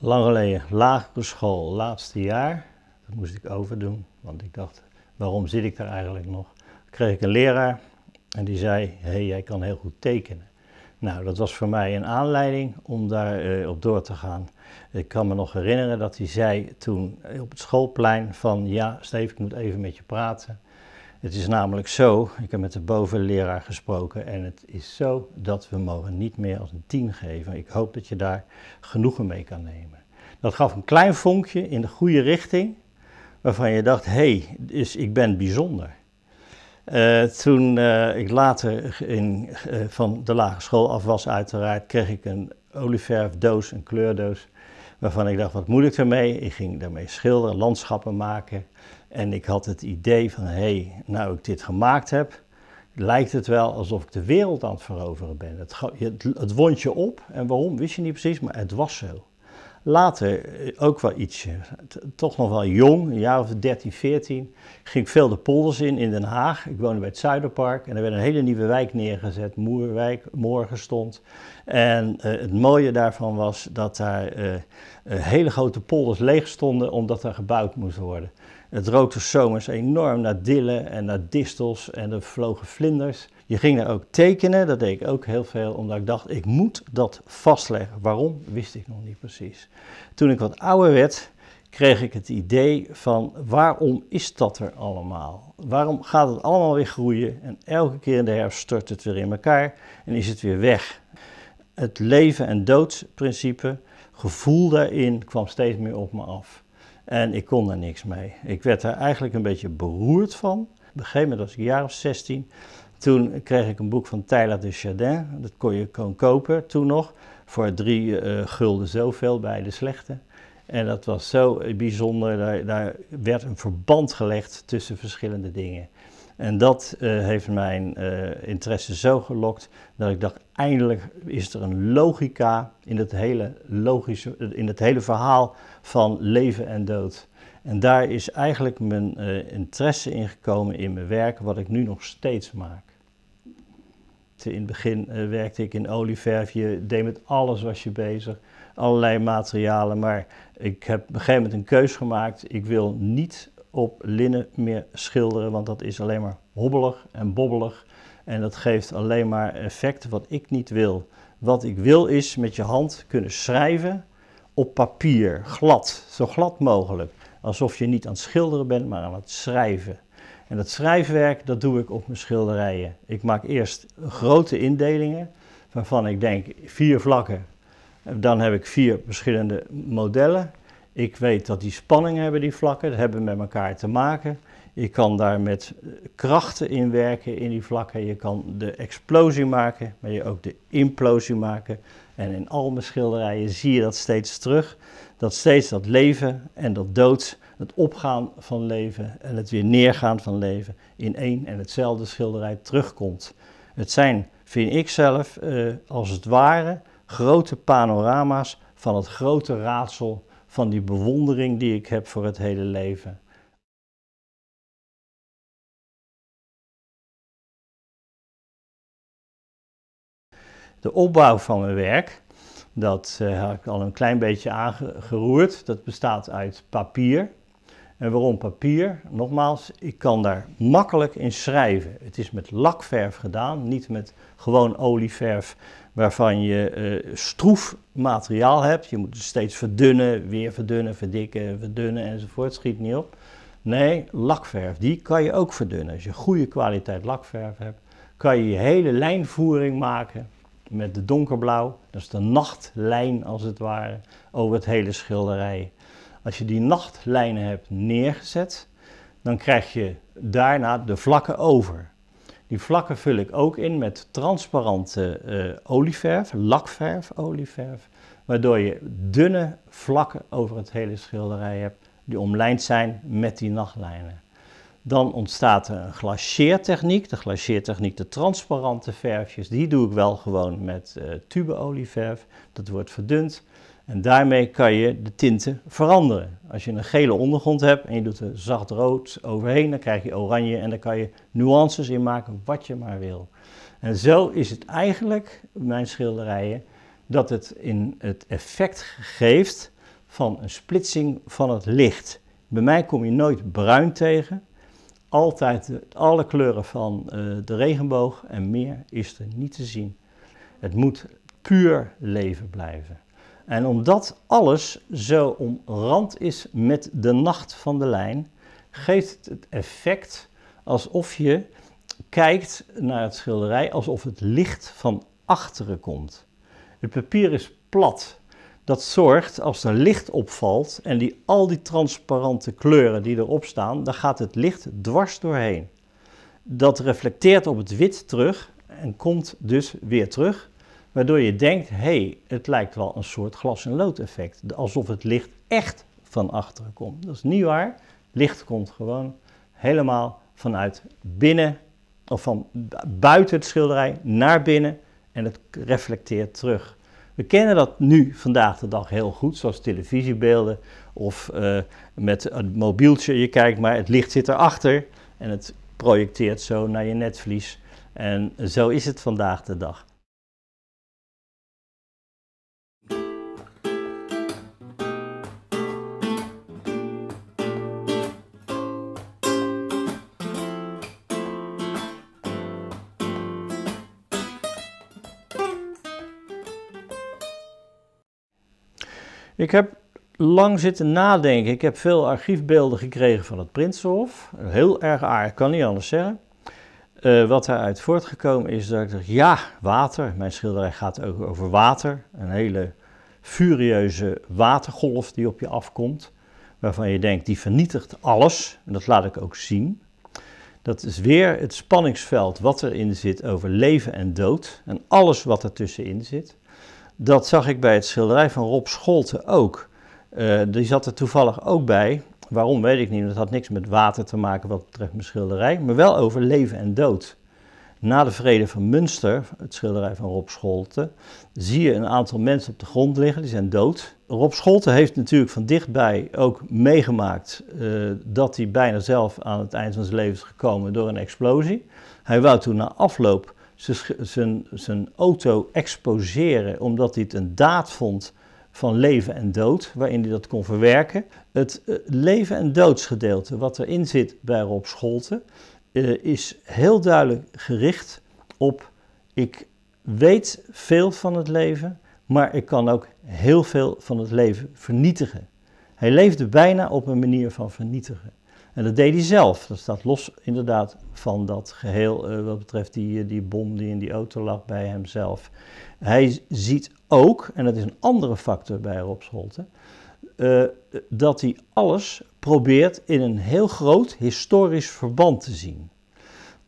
Lang geleden, lagere school, laatste jaar. Dat moest ik overdoen, want ik dacht, waarom zit ik daar eigenlijk nog? kreeg ik een leraar en die zei, hé, hey, jij kan heel goed tekenen. Nou, dat was voor mij een aanleiding om daar eh, op door te gaan. Ik kan me nog herinneren dat hij zei toen eh, op het schoolplein van, ja, Steve, ik moet even met je praten. Het is namelijk zo, ik heb met de bovenleraar gesproken en het is zo dat we mogen niet meer als een 10 geven. Ik hoop dat je daar genoegen mee kan nemen. Dat gaf een klein vonkje in de goede richting, waarvan je dacht, hé, hey, dus ik ben bijzonder. Eh, toen eh, ik later in, eh, van de lagere school af was uiteraard, kreeg ik een olieverfdoos, een kleurdoos, waarvan ik dacht, wat moet ik ermee? Ik ging daarmee schilderen, landschappen maken. En ik had het idee van, hé, hey, nou ik dit gemaakt heb, lijkt het wel alsof ik de wereld aan het veroveren ben. Het, het, wond je op en waarom wist je niet precies, maar het was zo. Later, eh, ook wel ietsje, toch nog wel jong, een jaar of 13, 14, ging ik veel de polders in in Den Haag. Ik woonde bij het Zuiderpark en er werd een hele nieuwe wijk neergezet, Moerwijk, Morgen En eh, het mooie daarvan was dat daar eh, hele grote polders leeg stonden omdat er gebouwd moest worden. Het rookte zomers enorm naar dillen en naar distels en er vlogen vlinders. Je ging daar ook tekenen, dat deed ik ook heel veel, omdat ik dacht, ik moet dat vastleggen. Waarom, wist ik nog niet precies. Toen ik wat ouder werd, kreeg ik het idee van waarom is dat er allemaal? Waarom gaat het allemaal weer groeien en elke keer in de herfst stort het weer in elkaar en is het weer weg? Het leven- en doodsprincipe, gevoel daarin kwam steeds meer op me af. En ik kon daar niks mee. Ik werd er eigenlijk een beetje beroerd van. Op een gegeven moment was ik een jaar of 16. Toen kreeg ik een boek van Tyler de Chardin. Dat kon je gewoon kopen toen nog. Voor drie uh, gulden zoveel bij de slechte. En dat was zo bijzonder. Daar, daar werd een verband gelegd tussen verschillende dingen. En dat eh, heeft mijn eh, interesse zo gelokt dat ik dacht, eindelijk is er een logica in het hele, logische, in het hele verhaal van leven en dood. En daar is eigenlijk mijn eh, interesse in gekomen in mijn werk, wat ik nu nog steeds maak. In het begin werkte ik in olieverf, je deed met alles was je bezig, allerlei materialen, maar ik heb op een gegeven moment een keus gemaakt, ik wil niet op linnen meer schilderen, want dat is alleen maar hobbelig en bobbelig. En dat geeft alleen maar effect wat ik niet wil. Wat ik wil is met je hand kunnen schrijven op papier, glad, zo glad mogelijk. Alsof je niet aan het schilderen bent, maar aan het schrijven. En dat schrijfwerk, dat doe ik op mijn schilderijen. Ik maak eerst grote indelingen, waarvan ik denk vier vlakken. Dan heb ik vier verschillende modellen. Ik weet dat die spanningen hebben, die vlakken, dat hebben met elkaar te maken. Je kan daar met eh, krachten in werken in die vlakken. Je kan de explosie maken, maar je ook de implosie maken. En in al mijn schilderijen zie je dat steeds terug. Dat steeds dat leven en dat dood, het opgaan van leven en het weer neergaan van leven in één en hetzelfde schilderij terugkomt. Het zijn, vind ik zelf, eh, als het ware grote panorama's van het grote raadsel van die bewondering die ik heb voor het hele leven. De opbouw van mijn werk, dat heb eh, ik al een klein beetje aangeroerd. Dat bestaat uit papier. En waarom papier? Nogmaals, ik kan daar makkelijk in schrijven. Het is met lakverf gedaan, niet met gewoon olieverf waarvan je eh, stroef materiaal hebt. Je moet het steeds verdunnen, weer verdunnen, verdikken, verdunnen enzovoort. Schiet niet op. Nee, lakverf, die kan je ook verdunnen. Als je goede kwaliteit lakverf hebt, kan je je hele lijnvoering maken met de donkerblauw. Dat is de nachtlijn als het ware over het hele schilderij. Als je die nachtlijnen hebt neergezet, dan krijg je daarna de vlakken over. Die vlakken vul ik ook in met transparante eh, olieverf, lakverf olieverf, waardoor je dunne vlakken over het hele schilderij hebt die omlijnd zijn met die nachtlijnen. Dan ontstaat er een glaceertechniek. De glaceertechniek, de transparante verfjes, die doe ik wel gewoon met eh, tube olieverf. Dat wordt verdund. En daarmee kan je de tinten veranderen. Als je een gele ondergrond hebt en je doet er zacht rood overheen, dan krijg je oranje en dan kan je nuances in maken wat je maar wil. En zo is het eigenlijk, mijn schilderijen, dat het in het effect geeft van een splitsing van het licht. Bij mij kom je nooit bruin tegen, altijd alle kleuren van eh, de regenboog en meer is er niet te zien. Het moet puur leven blijven. En omdat alles zo omrand is met de nacht van de lijn, geeft het het effect alsof je kijkt naar het schilderij alsof het licht van achteren komt. Het papier is plat. Dat zorgt als er licht opvalt en die, al die transparante kleuren die erop staan, dan gaat het licht dwars doorheen. Dat reflecteert op het wit terug en komt dus weer terug waardoor je denkt, hé, hey, het lijkt wel een soort glas-en-lood effect. Alsof het licht echt van achteren komt. Dat is niet waar. Licht komt gewoon helemaal vanuit binnen, of van buiten het schilderij naar binnen en het reflecteert terug. We kennen dat nu vandaag de dag heel goed, zoals televisiebeelden of eh, met het mobieltje. Je kijkt maar, het licht zit erachter en het projecteert zo naar je netvlies. En zo is het vandaag de dag. Ik heb lang zitten nadenken. Ik heb veel archiefbeelden gekregen van het Prinsenhof. Heel erg aardig, kan niet anders zeggen. Uh, wat daaruit voortgekomen is dat ik dacht, ja, water. Mijn schilderij gaat ook over water. Een hele furieuze watergolf die op je afkomt. Waarvan je denkt, die vernietigt alles. En dat laat ik ook zien. Dat is weer het spanningsveld wat erin zit over leven en dood. En alles wat ertussenin zit. Dat zag ik bij het schilderij van Rob Scholte ook. Eh, die zat er toevallig ook bij. Waarom weet ik niet, dat had niks met water te maken wat betreft mijn schilderij, maar wel over leven en dood. Na de Vrede van Münster, het schilderij van Rob Scholte, zie je een aantal mensen op de grond liggen, die zijn dood. Rob Scholte heeft natuurlijk van dichtbij ook meegemaakt eh, dat hij bijna zelf aan het eind van zijn leven is gekomen door een explosie. Hij wou toen na afloop zijn, zijn auto exposeren omdat hij het een daad vond van leven en dood, waarin hij dat kon verwerken. Het eh, leven en doodsgedeelte wat erin zit bij Rob Scholte, eh, is heel duidelijk gericht op ik weet veel van het leven, maar ik kan ook heel veel van het leven vernietigen. Hij leefde bijna op een manier van vernietigen. En dat deed hij zelf. Dat staat los inderdaad van dat geheel eh, wat betreft die, eh, die bom die in die auto lag bij hemzelf. Hij ziet ook, en dat is een andere factor bij Rob Scholte, eh, dat hij alles probeert in een heel groot historisch verband te zien.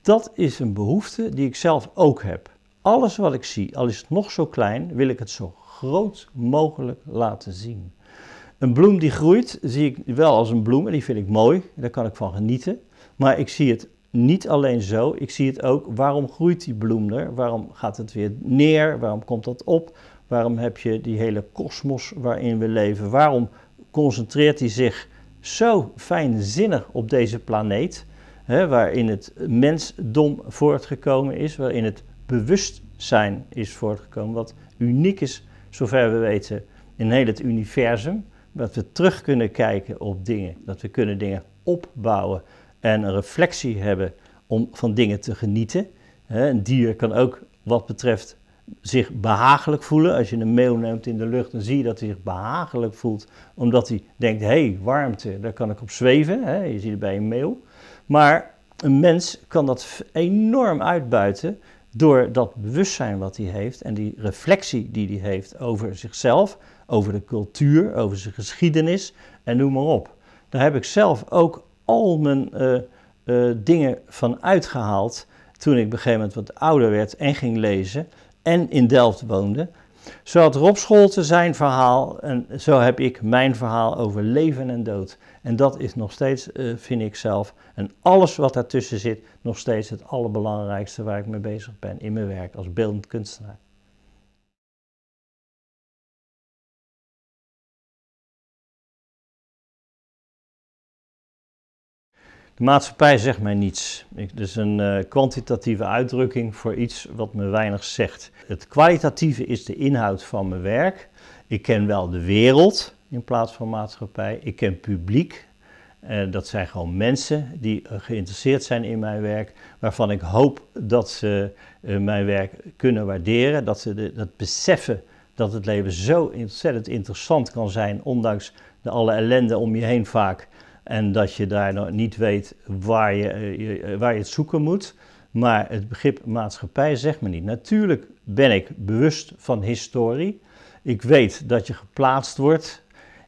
Dat is een behoefte die ik zelf ook heb. Alles wat ik zie, al is het nog zo klein, wil ik het zo groot mogelijk laten zien. Een bloem die groeit, zie ik wel als een bloem en die vind ik mooi. Daar kan ik van genieten. Maar ik zie het niet alleen zo, ik zie het ook waarom groeit die bloem er? Waarom gaat het weer neer? Waarom komt dat op? Waarom heb je die hele kosmos waarin we leven? Waarom concentreert hij zich zo fijnzinnig op deze planeet? Hè, waarin het mensdom voortgekomen is, waarin het bewustzijn is voortgekomen, wat uniek is, zover we weten, in heel het universum dat we terug kunnen kijken op dingen, dat we kunnen dingen opbouwen en een reflectie hebben om van dingen te genieten. Een dier kan ook wat betreft zich behagelijk voelen. Als je een meeuw neemt in de lucht, dan zie je dat hij zich behagelijk voelt, omdat hij denkt, hé, hey, warmte, daar kan ik op zweven. Je ziet het bij een meeuw. Maar een mens kan dat enorm uitbuiten door dat bewustzijn wat hij heeft en die reflectie die hij heeft over zichzelf, over de cultuur, over zijn geschiedenis en noem maar op. Daar heb ik zelf ook al mijn eh, eh, dingen van uitgehaald toen ik op een gegeven moment wat ouder werd en ging lezen en in Delft woonde. Zo had Rob Scholte zijn verhaal en zo heb ik mijn verhaal over leven en dood. En dat is nog steeds, eh, vind ik zelf, en alles wat daartussen zit, nog steeds het allerbelangrijkste waar ik mee bezig ben in mijn werk als beeldend kunstenaar. De maatschappij zegt mij niets. Het is een eh, kwantitatieve uitdrukking voor iets wat me weinig zegt. Het kwalitatieve is de inhoud van mijn werk. Ik ken wel de wereld in plaats van maatschappij. Ik ken publiek. Eh, dat zijn gewoon mensen die eh, geïnteresseerd zijn in mijn werk, waarvan ik hoop dat ze mijn werk kunnen waarderen, dat ze dat beseffen dat het leven zo ontzettend interessant kan zijn, ondanks de alle ellende om je heen vaak. En dat je daar nog niet weet waar je, eh, eh, waar je het zoeken moet. Maar het begrip maatschappij zegt me niet. Natuurlijk ben ik bewust van historie. Ik weet dat je geplaatst wordt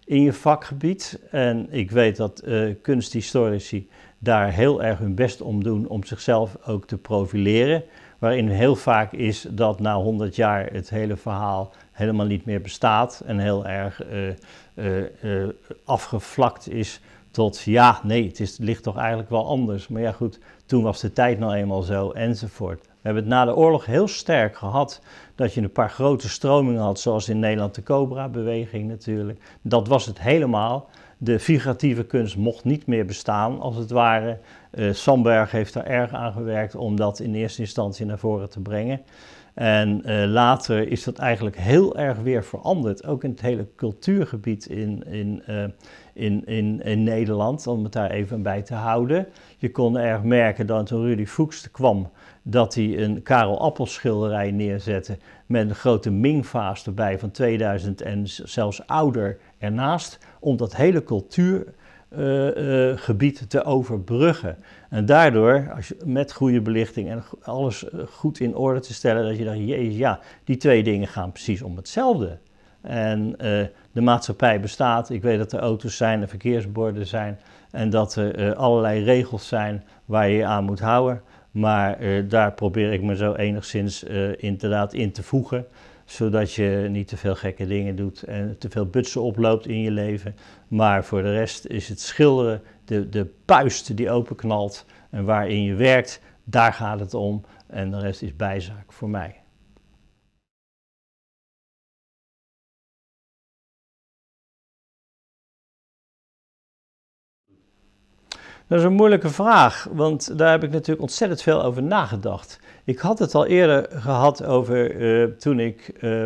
in je vakgebied. En ik weet dat eh, kunsthistorici daar heel erg hun best om doen om zichzelf ook te profileren. Waarin heel vaak is dat na 100 jaar het hele verhaal helemaal niet meer bestaat en heel erg afgevlakt is tot ja, nee, het, is, ligt toch eigenlijk wel anders. Maar ja, goed, toen was de tijd nou eenmaal zo, enzovoort. We hebben het na de oorlog heel sterk gehad dat je een paar grote stromingen had, zoals in Nederland de Cobra-beweging natuurlijk. Dat was het helemaal. De figuratieve kunst mocht niet meer bestaan, als het ware. Uh, eh, Samberg heeft daar erg aan gewerkt om dat in eerste instantie naar voren te brengen. En eh, later is dat eigenlijk heel erg weer veranderd, ook in het hele cultuurgebied in, in, eh, in, in, in, Nederland, om het daar even bij te houden. Je kon erg merken dat toen Rudy Fuchs kwam, dat hij een Karel Appel schilderij neerzette met een grote Ming-vaas erbij van 2000 en zelfs ouder ernaast, om dat hele cultuur uh, gebied te overbruggen. En daardoor, als je, met goede belichting en alles eh, goed in orde te stellen, dat je dacht, jezus ja, die twee dingen gaan precies om hetzelfde. En de maatschappij bestaat. Ik weet dat er auto's zijn, er verkeersborden zijn en dat er allerlei regels zijn waar je je aan moet houden. Maar eh, daar probeer ik me zo enigszins eh, inderdaad in te voegen. Zodat je niet te veel gekke dingen doet en te veel butsen oploopt in je leven. Maar voor de rest is het schilderen, de, de puist die openknalt en waarin je werkt, daar gaat het om. En de rest is bijzaak voor mij. Dat is een moeilijke vraag, want daar heb ik natuurlijk ontzettend veel over nagedacht. Ik had het al eerder gehad over eh, toen ik eh,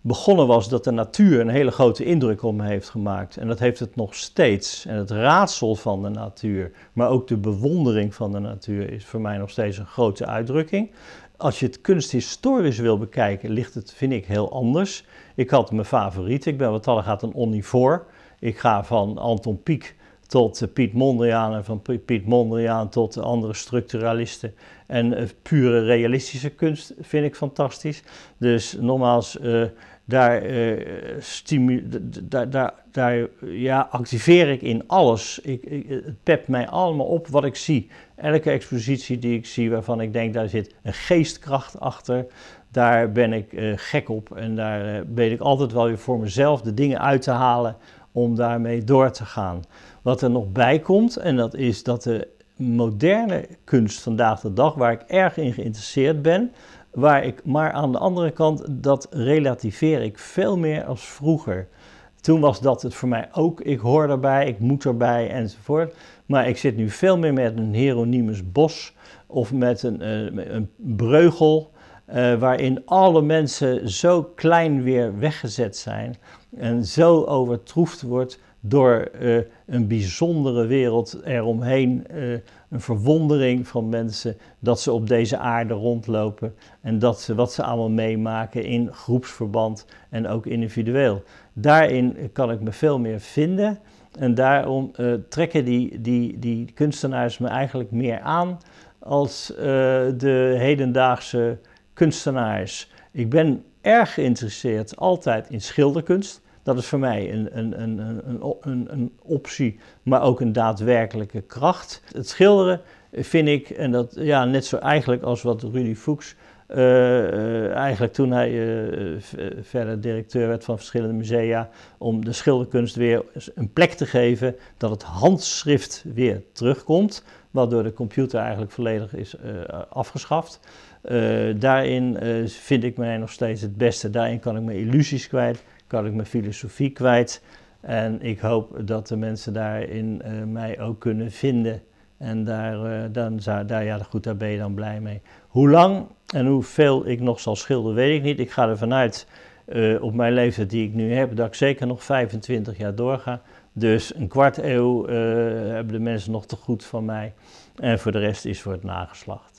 begonnen was dat de natuur een hele grote indruk op me heeft gemaakt. En dat heeft het nog steeds. En het raadsel van de natuur, maar ook de bewondering van de natuur is voor mij nog steeds een grote uitdrukking. Als je het kunsthistorisch wil bekijken, ligt het, vind ik, heel anders. Ik had mijn favoriet. Ik ben wat dat gaat een omnivoor. Ik ga van Anton Pieck tot eh, Piet Mondriaan en van Piet Mondriaan tot andere structuralisten. En eh, pure realistische kunst vind ik fantastisch. Dus nogmaals, uh, daar, uh, daar, daar, daar ja, activeer ik in alles. Ik, ik, het pept mij allemaal op wat ik zie. Elke expositie die ik zie waarvan ik denk daar zit een geestkracht achter, daar ben ik gek op. En daar weet ik altijd wel weer voor mezelf de dingen uit te halen om daarmee door te gaan. Wat er nog bij komt, en dat is dat de moderne kunst vandaag de dag, waar ik erg in geïnteresseerd ben, waar ik, maar aan de andere kant, dat relativeer ik veel meer als vroeger. Toen was dat het voor mij ook, ik hoor erbij, ik moet erbij enzovoort. Maar ik zit nu veel meer met een Hieronymus Bos of met een, eh, een, Breugel, eh, waarin alle mensen zo klein weer weggezet zijn en zo overtroefd wordt door eh, een bijzondere wereld eromheen, eh, een verwondering van mensen dat ze op deze aarde rondlopen en dat ze wat ze allemaal meemaken in groepsverband en ook individueel. Daarin kan ik me veel meer vinden en daarom eh, trekken die, die, die kunstenaars me eigenlijk meer aan als de hedendaagse kunstenaars. Ik ben erg geïnteresseerd altijd in schilderkunst. Dat is voor mij een, een, een, een, optie, maar ook een daadwerkelijke kracht. Het schilderen vind ik, en dat ja, net zo eigenlijk als wat Rudy Fuchs eh, eh, eigenlijk toen hij eh, verder directeur werd van verschillende musea, om de schilderkunst weer een plek te geven dat het handschrift weer terugkomt, waardoor de computer eigenlijk volledig is afgeschaft. daarin vind ik mij nog steeds het beste. Daarin kan ik mijn illusies kwijt kan ik mijn filosofie kwijt. En ik hoop dat de mensen daarin eh, mij ook kunnen vinden. En daar, eh, dan, daar, ja, goed, daar ben je dan blij mee. Hoe lang en hoeveel ik nog zal schilderen, weet ik niet. Ik ga ervan uit, eh, op mijn leeftijd die ik nu heb, dat ik zeker nog 25 jaar doorga. Dus een kwart eeuw hebben de mensen nog te goed van mij. En voor de rest is voor het nageslacht.